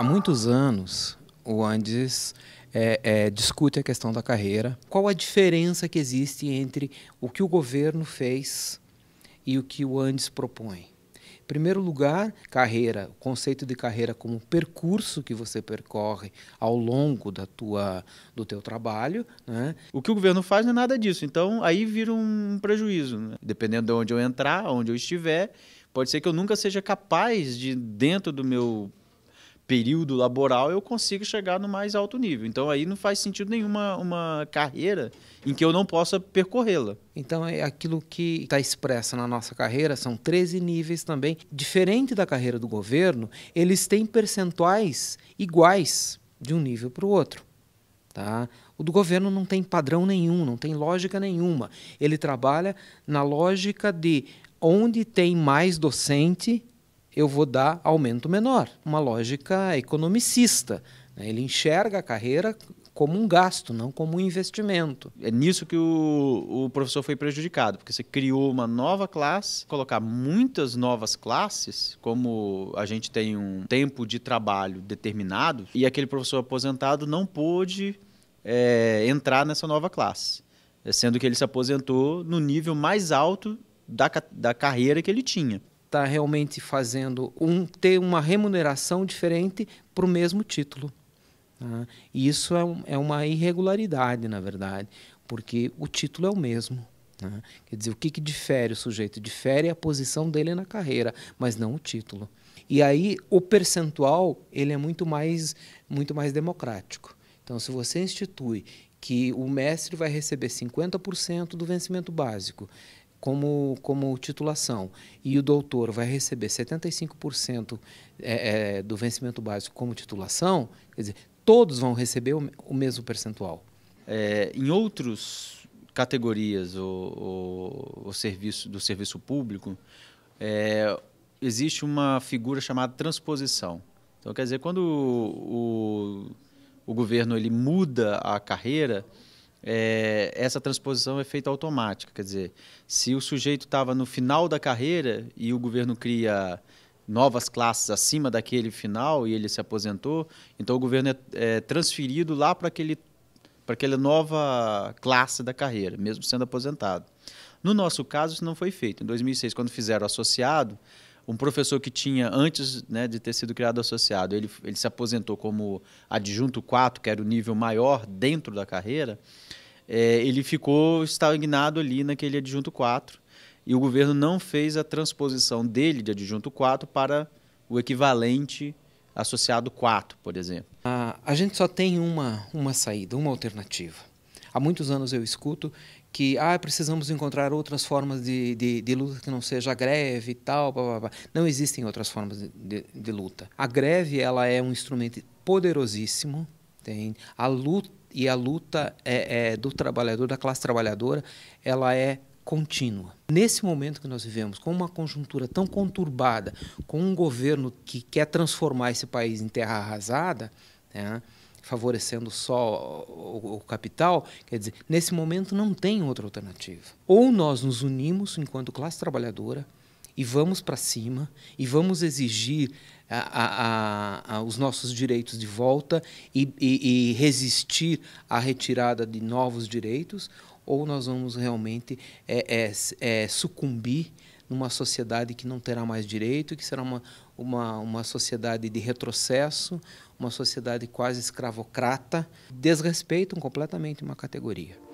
Há muitos anos, o Andes é, é, discute a questão da carreira. Qual a diferença que existe entre o que o governo fez e o que o Andes propõe? Em primeiro lugar, carreira, o conceito de carreira como percurso que você percorre ao longo da tua, do teu trabalho. Né? O que o governo faz não é nada disso, então aí vira um prejuízo. Né? Dependendo de onde eu entrar, onde eu estiver, pode ser que eu nunca seja capaz de, dentro do meu período laboral, eu consigo chegar no mais alto nível. Então aí não faz sentido nenhuma uma carreira em que eu não possa percorrê-la. Então é aquilo que está expresso na nossa carreira, são 13 níveis também. Diferente da carreira do governo, eles têm percentuais iguais de um nível para o outro. Tá? O do governo não tem padrão nenhum, não tem lógica nenhuma. Ele trabalha na lógica de onde tem mais docente, eu vou dar aumento menor. Uma lógica economicista. Né? Ele enxerga a carreira como um gasto, não como um investimento. É nisso que o, o professor foi prejudicado, porque você criou uma nova classe, colocar muitas novas classes, como a gente tem um tempo de trabalho determinado, e aquele professor aposentado não pôde é, entrar nessa nova classe, é, sendo que ele se aposentou no nível mais alto da, da carreira que ele tinha está realmente fazendo um ter uma remuneração diferente para o mesmo título. Né? E isso é, um, é uma irregularidade, na verdade, porque o título é o mesmo. Né? Quer dizer, o que, que difere o sujeito? Difere a posição dele na carreira, mas não o título. E aí o percentual ele é muito mais, muito mais democrático. Então, se você institui que o mestre vai receber 50% do vencimento básico, como, como titulação e o doutor vai receber 75% é, é, do vencimento básico como titulação, quer dizer, todos vão receber o, o mesmo percentual. É, em outras categorias o, o, o, serviço, do serviço público, é, existe uma figura chamada transposição. Então, quer dizer, quando o, o, o governo ele muda a carreira, é, essa transposição é feita automática. Quer dizer, se o sujeito estava no final da carreira e o governo cria novas classes acima daquele final e ele se aposentou, então o governo é, é transferido lá para aquele para aquela nova classe da carreira, mesmo sendo aposentado. No nosso caso, isso não foi feito. Em 2006, quando fizeram associado, um professor que tinha, antes né, de ter sido criado associado, ele, ele se aposentou como adjunto 4, que era o nível maior dentro da carreira, é, ele ficou estagnado ali naquele adjunto 4. E o governo não fez a transposição dele de adjunto 4 para o equivalente associado 4, por exemplo. Ah, a gente só tem uma, uma saída, uma alternativa. Há muitos anos eu escuto que ah, precisamos encontrar outras formas de, de, de, luta que não seja a greve e tal. Blá, blá, blá. Não existem outras formas de, de, de, luta. A greve ela é um instrumento poderosíssimo. Tem a luta e a luta é, é, do trabalhador, da classe trabalhadora, ela é contínua. Nesse momento que nós vivemos, com uma conjuntura tão conturbada, com um governo que quer transformar esse país em terra arrasada, né, favorecendo só o, o, capital, quer dizer, nesse momento não tem outra alternativa. Ou nós nos unimos enquanto classe trabalhadora e vamos para cima e vamos exigir a, a, a, os nossos direitos de volta e, e, e resistir à retirada de novos direitos, ou nós vamos realmente é, é, é, sucumbir numa sociedade que não terá mais direito, que será uma, uma, uma sociedade de retrocesso, uma sociedade quase escravocrata, desrespeitam completamente uma categoria.